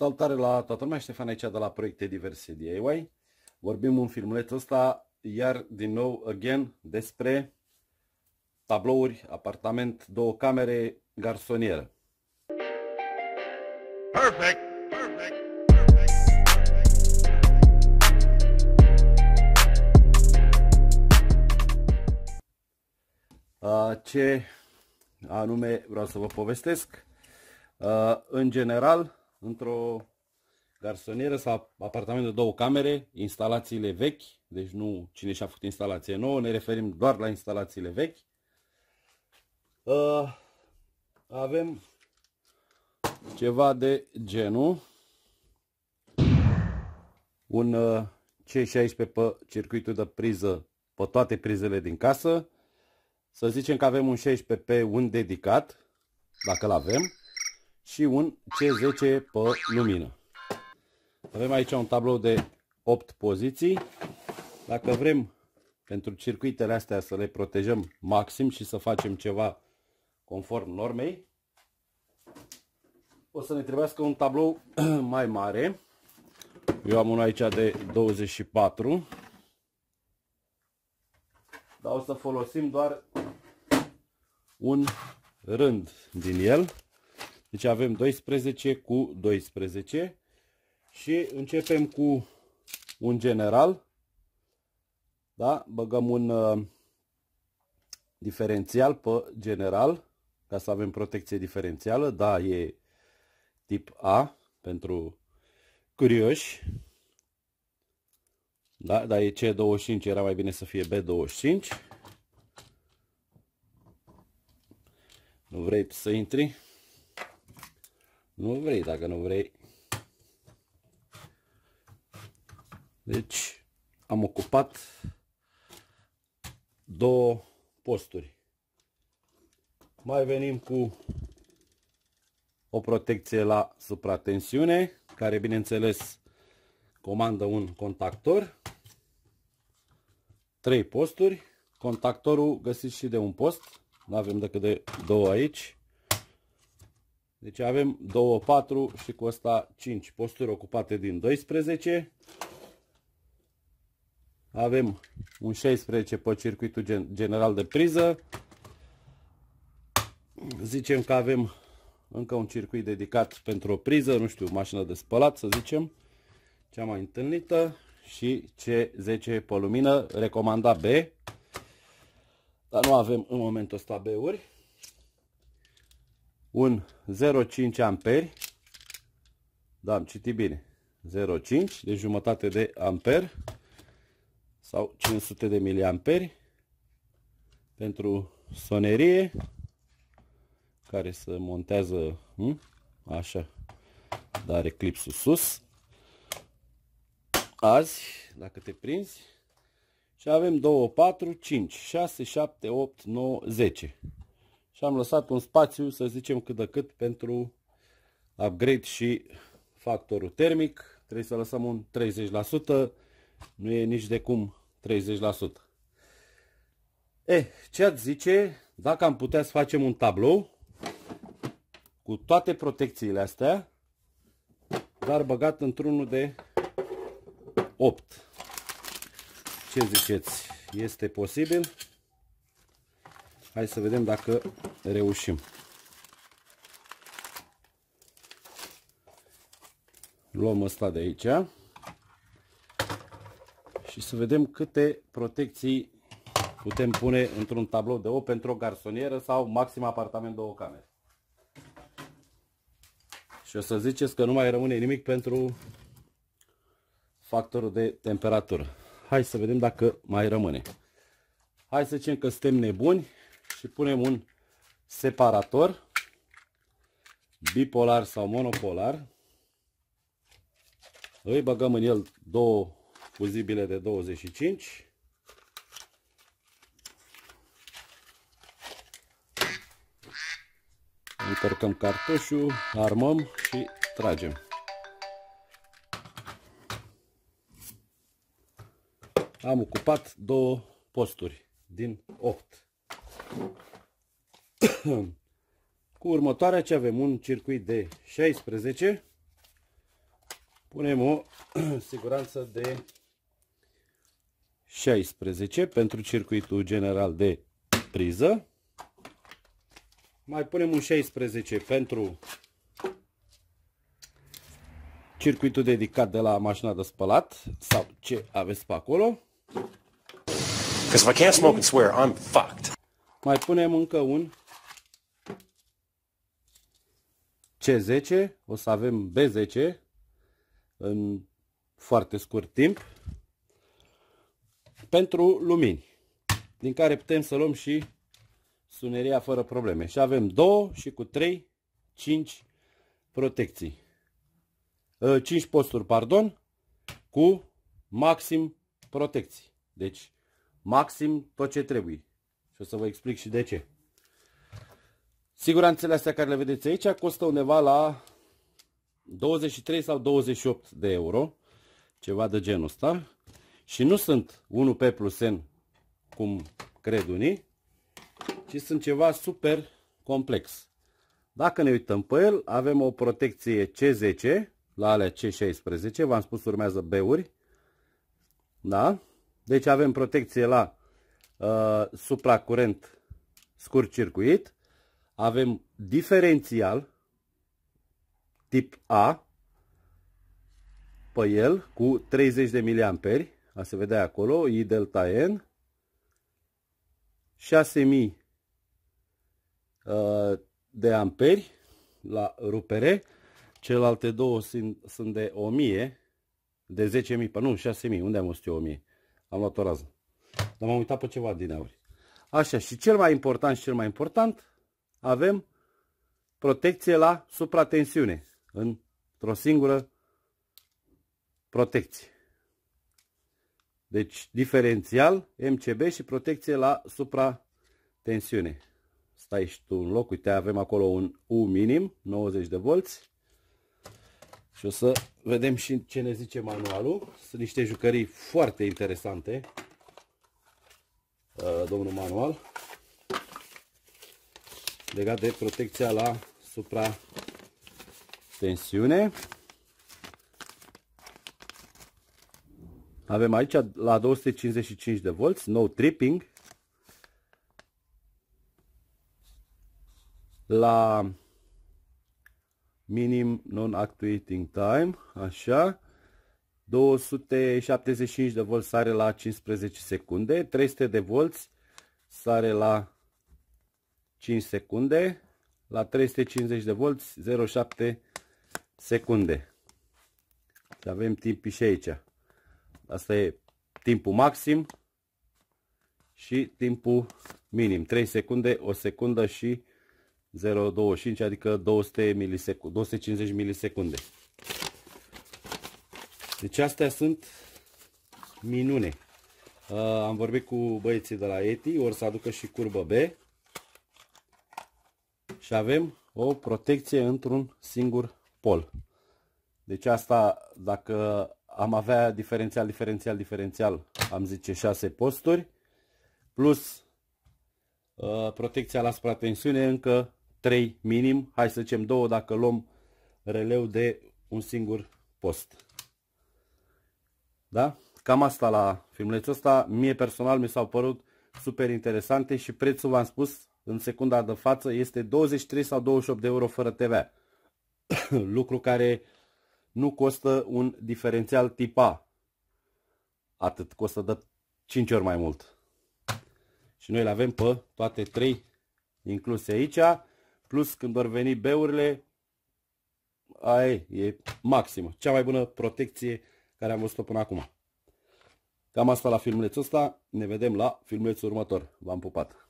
Salutare la toată lumea, Ștefan aici de la Proiecte Diverse DIY. Vorbim un filmuleț ăsta, iar din nou, again, despre tablouri, apartament, două camere, garsonieră. Perfect! ce anume vreau să vă povestesc. În general, într-o garsonieră sau apartament de două camere, instalațiile vechi, deci nu cine și-a făcut instalație nouă, ne referim doar la instalațiile vechi. Uh, avem ceva de genul, un uh, C16 pe circuitul de priză pe toate prizele din casă, să zicem că avem un 16 pe un dedicat, dacă l avem, și un C10 pe lumină. Avem aici un tablou de 8 poziții. Dacă vrem pentru circuitele astea să le protejăm maxim și să facem ceva conform normei, o să ne trebuiască un tablou mai mare. Eu am unul aici de 24. Dar o să folosim doar un rând din el. Deci avem 12 cu 12 și începem cu un general. Da? Băgăm un uh, diferențial pe general ca să avem protecție diferențială. Da, e tip A pentru curioși. Da, dar e C25, era mai bine să fie B25. Nu vrei să intri? Nu vrei dacă nu vrei. Deci am ocupat două posturi. Mai venim cu o protecție la supratensiune, care bineînțeles comandă un contactor. Trei posturi. Contactorul găsiți și de un post. Nu avem decât de două aici. Deci avem 2, 4 și cu asta 5 posturi ocupate din 12. Avem un 16 pe circuitul general de priză. Zicem că avem încă un circuit dedicat pentru o priză, nu știu, mașină de spălat, să zicem, cea mai întâlnită și C10 pe lumină, recomanda B, dar nu avem în momentul ăsta B-uri un 0,5 amperi. Da, am citit bine. 0,5 de deci jumătate de amper sau 500 de miliamperi pentru sonerie care se montează hm? așa dar eclipsul sus azi dacă te prinzi și avem 2, 4, 5, 6, 7, 8, 9, 10 și am lăsat un spațiu, să zicem, cât de cât pentru upgrade și factorul termic. Trebuie să lăsăm un 30%, nu e nici de cum 30%. E, eh, ce ați zice dacă am putea să facem un tablou cu toate protecțiile astea, dar băgat într-unul de 8. Ce ziceți? Este posibil? Hai să vedem dacă reușim. Luăm ăsta de aici și să vedem câte protecții putem pune într-un tablou de O pentru o garsonieră sau maxim apartament două camere. Și o să ziceți că nu mai rămâne nimic pentru factorul de temperatură. Hai să vedem dacă mai rămâne. Hai să zicem că suntem nebuni și punem un separator bipolar sau monopolar. Îi băgăm în el două fuzibile de 25 Încărcăm cartușul, armăm și tragem. Am ocupat două posturi din 8. Cu următoarea ce avem un circuit de 16, punem o siguranță de 16 pentru circuitul general de priză. Mai punem un 16 pentru circuitul dedicat de la mașina de spălat sau ce aveți pe acolo. Because if I can't smoke and swear, I'm fucked. Mai punem încă un C10, o să avem B10 în foarte scurt timp pentru lumini, din care putem să luăm și suneria fără probleme. Și avem 2 și cu 3, 5 protecții. 5 ă, posturi, pardon, cu maxim protecții. Deci maxim tot ce trebuie. Și o să vă explic și de ce. Siguranțele astea care le vedeți aici costă undeva la 23 sau 28 de euro, ceva de genul ăsta. Și nu sunt 1P plus N, cum cred unii, ci sunt ceva super complex. Dacă ne uităm pe el, avem o protecție C10 la alea C16, v-am spus urmează B-uri, da? Deci avem protecție la uh, supracurent scurt circuit, avem diferențial tip A pe el cu 30 de miliamperi, a se vedea acolo, I delta N, 6000 uh, de amperi la rupere, celelalte două sunt, sunt de 1000, de 10.000, nu, 6.000, unde am 1000 Am luat o rază. Dar m-am uitat pe ceva din aur. Așa, și cel mai important și cel mai important, avem protecție la supratensiune, într-o singură protecție. Deci, diferențial, MCB și protecție la supratensiune. Stai și tu în loc, uite, avem acolo un U minim, 90 de volți. Și o să vedem și ce ne zice manualul. Sunt niște jucării foarte interesante. Uh, domnul manual legat de protecția la supra tensiune. Avem aici la 255 de volți, no tripping. La minim non-actuating time, așa. 275 de volți sare la 15 secunde, 300 de volți sare la 5 secunde, la 350 de volți 0,7 secunde. Și avem timp și aici. Asta e timpul maxim și timpul minim. 3 secunde, 1 secundă și 0,25, adică 200 milisecunde, 250 milisecunde. Deci astea sunt minune. Uh, am vorbit cu băieții de la Eti, ori să aducă și curbă B. Și avem o protecție într-un singur pol. Deci asta, dacă am avea diferențial, diferențial, diferențial, am zice 6 posturi, plus uh, protecția la supratensiune încă 3 minim, hai să zicem 2 dacă luăm releu de un singur post. Da? Cam asta la filmulețul ăsta. Mie personal mi s-au părut super interesante și prețul, v-am spus, în secunda de față este 23 sau 28 de euro fără TVA. Lucru care nu costă un diferențial tip A Atât costă de 5 ori mai mult. Și noi le avem pe toate 3 incluse aici. Plus când vor veni beurile, aia e, e maximă. Cea mai bună protecție care am văzut-o până acum. Cam asta la filmulețul ăsta, ne vedem la filmulețul următor. V-am pupat!